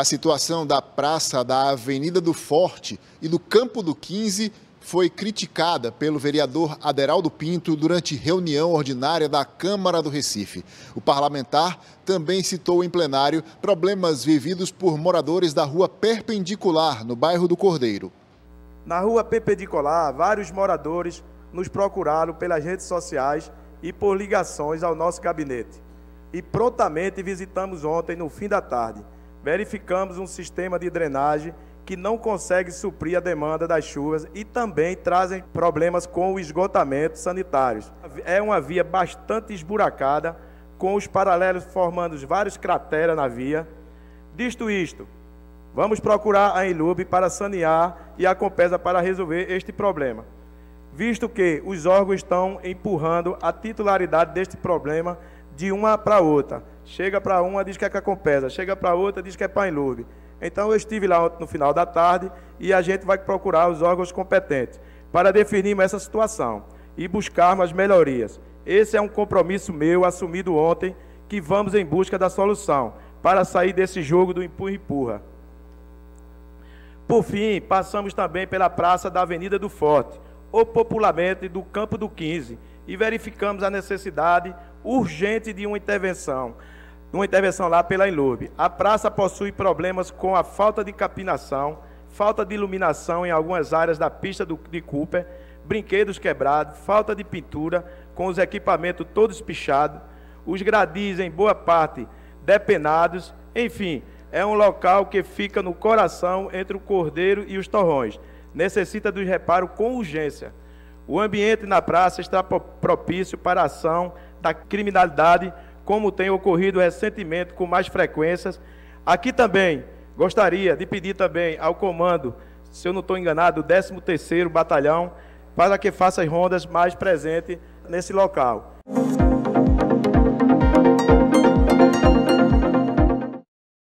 A situação da praça da Avenida do Forte e do Campo do 15 foi criticada pelo vereador Aderaldo Pinto durante reunião ordinária da Câmara do Recife. O parlamentar também citou em plenário problemas vividos por moradores da rua Perpendicular, no bairro do Cordeiro. Na rua Perpendicular, vários moradores nos procuraram pelas redes sociais e por ligações ao nosso gabinete. E prontamente visitamos ontem, no fim da tarde verificamos um sistema de drenagem que não consegue suprir a demanda das chuvas e também trazem problemas com o esgotamento sanitário. É uma via bastante esburacada, com os paralelos formando vários crateras na via. Disto isto, vamos procurar a Enlube para sanear e a Compesa para resolver este problema, visto que os órgãos estão empurrando a titularidade deste problema de uma para outra. Chega para uma, diz que é Cacompesa. Chega para outra, diz que é Painlube. Então eu estive lá no final da tarde e a gente vai procurar os órgãos competentes para definirmos essa situação e buscarmos as melhorias. Esse é um compromisso meu assumido ontem que vamos em busca da solução para sair desse jogo do empurra-empurra. Por fim, passamos também pela praça da Avenida do Forte, ou popularmente do Campo do 15, e verificamos a necessidade urgente de uma intervenção, uma intervenção lá pela Enlube. A praça possui problemas com a falta de capinação, falta de iluminação em algumas áreas da pista do, de Cooper, brinquedos quebrados, falta de pintura, com os equipamentos todos pichados, os gradis em boa parte depenados, enfim, é um local que fica no coração entre o Cordeiro e os Torrões. Necessita de reparo com urgência. O ambiente na praça está propício para a ação da criminalidade, como tem ocorrido recentemente com mais frequências. Aqui também gostaria de pedir também ao comando, se eu não estou enganado, o 13º Batalhão, para que faça as rondas mais presente nesse local.